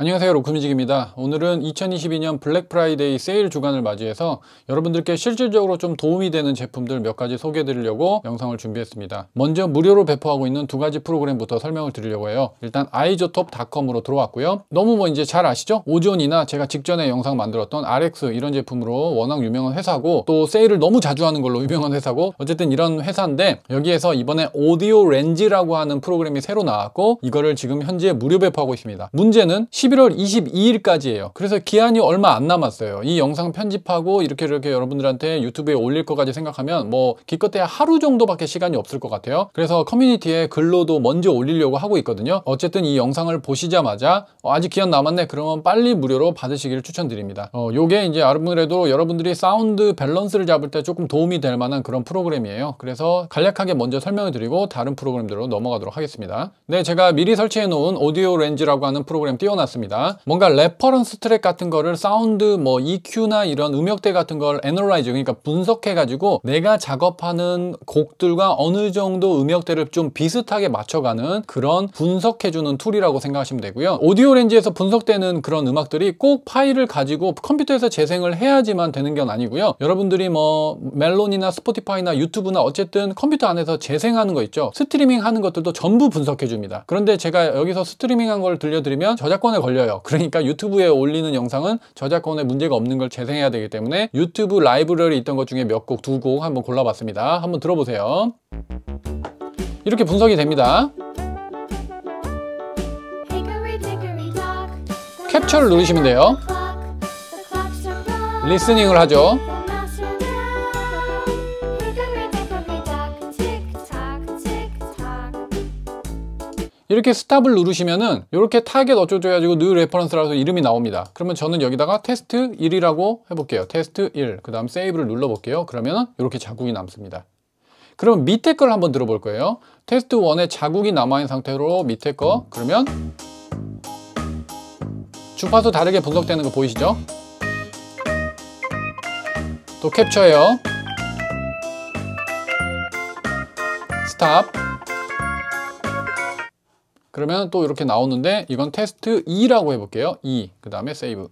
안녕하세요 로크뮤직입니다 오늘은 2022년 블랙프라이데이 세일 주간을 맞이해서 여러분들께 실질적으로 좀 도움이 되는 제품들 몇 가지 소개해 드리려고 영상을 준비했습니다 먼저 무료로 배포하고 있는 두 가지 프로그램부터 설명을 드리려고 해요 일단 아이조톱닷컴으로 들어왔고요 너무 뭐 이제 잘 아시죠? 오존이나 제가 직전에 영상 만들었던 RX 이런 제품으로 워낙 유명한 회사고 또 세일을 너무 자주 하는 걸로 유명한 회사고 어쨌든 이런 회사인데 여기에서 이번에 오디오 렌즈라고 하는 프로그램이 새로 나왔고 이거를 지금 현재 무료 배포하고 있습니다 문제는 11월 22일까지예요. 그래서 기한이 얼마 안 남았어요. 이 영상 편집하고 이렇게 이렇게 여러분들한테 유튜브에 올릴 것까지 생각하면 뭐 기껏해야 하루 정도밖에 시간이 없을 것 같아요. 그래서 커뮤니티에 글로도 먼저 올리려고 하고 있거든요. 어쨌든 이 영상을 보시자마자 어, 아직 기한 남았네 그러면 빨리 무료로 받으시기를 추천드립니다. 어, 요게 이제 아무래도 여러분들이 사운드 밸런스를 잡을 때 조금 도움이 될 만한 그런 프로그램이에요. 그래서 간략하게 먼저 설명을 드리고 다른 프로그램들로 넘어가도록 하겠습니다. 네, 제가 미리 설치해 놓은 오디오 렌즈라고 하는 프로그램 띄워놨습니다. 같습니다. 뭔가 레퍼런스 트랙 같은 거를 사운드 뭐 EQ나 이런 음역대 같은 걸 애널라이즈 그러니까 분석해 가지고 내가 작업하는 곡들과 어느 정도 음역대를 좀 비슷하게 맞춰가는 그런 분석해 주는 툴이라고 생각하시면 되고요. 오디오 렌즈에서 분석되는 그런 음악들이 꼭 파일을 가지고 컴퓨터에서 재생을 해야지만 되는 건 아니고요. 여러분들이 뭐 멜론이나 스포티파이나 유튜브나 어쨌든 컴퓨터 안에서 재생하는 거 있죠. 스트리밍 하는 것들도 전부 분석해 줍니다. 그런데 제가 여기서 스트리밍한 걸 들려드리면 저작권에 걸 걸려요. 그러니까 유튜브에 올리는 영상은 저작권에 문제가 없는 걸 재생해야 되기 때문에 유튜브 라이브러리 있던 것 중에 몇 곡, 두 곡 한번 골라봤습니다. 한번 들어보세요. 이렇게 분석이 됩니다. 캡처를 누르시면 돼요. 리스닝을 하죠. 이렇게 스탑을 누르시면은 이렇게 타겟 어쩌고저쩌고 해가지고 뉴레퍼런스 f e r 라서 이름이 나옵니다. 그러면 저는 여기다가 테스트 1이라고 해볼게요. 테스트 1, 그 다음 세이브를 눌러볼게요. 그러면은 이렇게 자국이 남습니다. 그럼 밑에 걸 한번 들어볼 거예요. 테스트 1에 자국이 남아있는 상태로 밑에 거 그러면 주파수 다르게 분석되는 거 보이시죠? 또 캡처해요. 스탑 그러면 또 이렇게 나오는데 이건 테스트 2라고 해볼게요. 2. E, 그 다음에 세이브.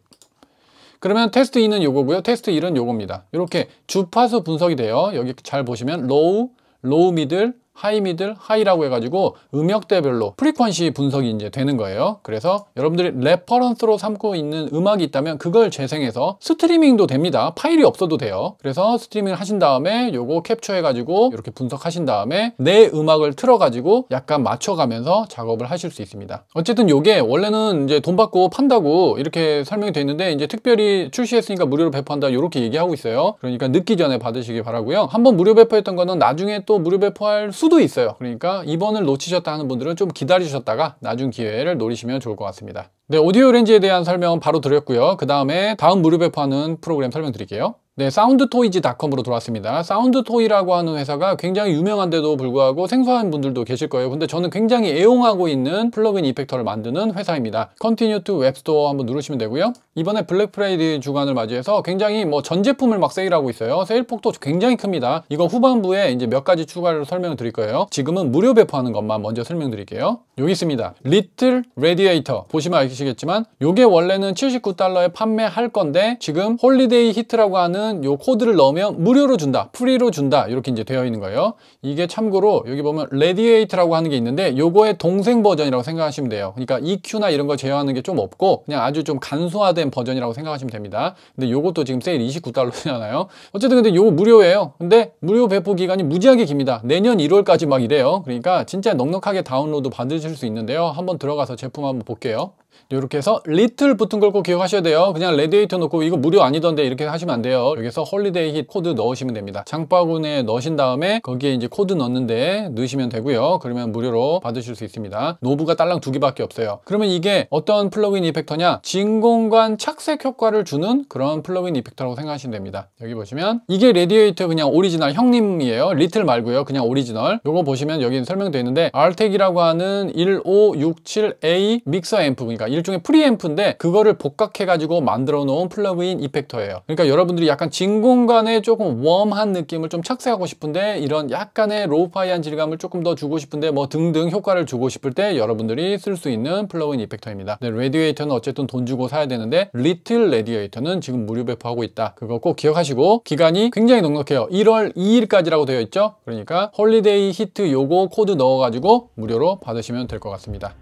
그러면 테스트 2는 요거고요. 테스트 1은 요겁니다. 이렇게 주파수 분석이 돼요. 여기 잘 보시면 로우, 로우 미들, 하이 미들 하이라고 해가지고 음역대별로 프리퀀시 분석이 이제 되는 거예요 그래서 여러분들이 레퍼런스로 삼고 있는 음악이 있다면 그걸 재생해서 스트리밍도 됩니다 파일이 없어도 돼요 그래서 스트리밍을 하신 다음에 요거 캡처해 가지고 이렇게 분석하신 다음에 내 음악을 틀어 가지고 약간 맞춰가면서 작업을 하실 수 있습니다 어쨌든 요게 원래는 이제 돈 받고 판다고 이렇게 설명이 돼 있는데 이제 특별히 출시했으니까 무료로 배포한다 이렇게 얘기하고 있어요 그러니까 늦기 전에 받으시기 바라고요 한번 무료 배포했던 거는 나중에 또 무료 배포할 수 수도 있어요. 그러니까 2번을 놓치셨다 하는 분들은 좀 기다리셨다가 나중 기회를 노리시면 좋을 것 같습니다. 네, 오디오 렌즈에 대한 설명은 바로 드렸고요. 그 다음에 다음 무료 배포하는 프로그램 설명드릴게요. 네, 사운드토이지닷컴으로 돌아왔습니다. 사운드토이라고 하는 회사가 굉장히 유명한데도 불구하고 생소한 분들도 계실 거예요. 근데 저는 굉장히 애용하고 있는 플러그인 이펙터를 만드는 회사입니다. Continue to Web Store 한번 누르시면 되고요. 이번에 블랙 프라이데 주간을 맞이해서 굉장히 뭐 전 제품을 막 세일하고 있어요. 세일 폭도 굉장히 큽니다. 이거 후반부에 이제 몇 가지 추가로 설명을 드릴 거예요. 지금은 무료 배포하는 것만 먼저 설명드릴게요. 여기 있습니다. 리틀 레디에이터 보시면 아시겠지만 이게 원래는 79달러에 판매할 건데 지금 홀리데이 히트라고 하는 보면은 요 코드를 넣으면 무료로 준다 프리로 준다 이렇게 이제 되어 있는 거예요 이게 참고로 여기 보면 레디에이트라고 하는 게 있는데 요거의 동생 버전이라고 생각하시면 돼요 그러니까 EQ나 이런 걸 제어하는 게 좀 없고 그냥 아주 좀 간소화된 버전이라고 생각하시면 됩니다 근데 요것도 지금 세일 29달러잖아요 어쨌든 근데 요거 무료예요 근데 무료 배포 기간이 무지하게 깁니다 내년 1월까지 막 이래요 그러니까 진짜 넉넉하게 다운로드 받으실 수 있는데요 한번 들어가서 제품 한번 볼게요 이렇게 해서 리틀 붙은 걸 꼭 기억하셔야 돼요 그냥 레디에이터 놓고 이거 무료 아니던데 이렇게 하시면 안 돼요 여기서 홀리데이 힛 코드 넣으시면 됩니다 장바구니에 넣으신 다음에 거기에 이제 코드 넣는데 넣으시면 되고요 그러면 무료로 받으실 수 있습니다 노브가 딸랑 두 개밖에 없어요 그러면 이게 어떤 플러그인 이펙터냐 진공관 착색 효과를 주는 그런 플러그인 이펙터라고 생각하시면 됩니다 여기 보시면 이게 레디에이터 그냥 오리지널 형님이에요 리틀 말고요 그냥 오리지널 요거 보시면 여기 는 설명되어 있는데 알텍이라고 하는 1567A 믹서 앰프 그러니까 그러니까 일종의 프리앰프인데 그거를 복각해가지고 만들어 놓은 플러그인 이펙터예요. 그러니까 여러분들이 약간 진공관에 조금 웜한 느낌을 좀 착색하고 싶은데 이런 약간의 로우파이한 질감을 조금 더 주고 싶은데 뭐 등등 효과를 주고 싶을 때 여러분들이 쓸 수 있는 플러그인 이펙터입니다. 근데 레디에이터는 어쨌든 돈 주고 사야 되는데 리틀 레디에이터는 지금 무료 배포하고 있다. 그거 꼭 기억하시고 기간이 굉장히 넉넉해요. 1월 2일까지라고 되어 있죠? 그러니까 홀리데이 히트 요거 코드 넣어가지고 무료로 받으시면 될 것 같습니다.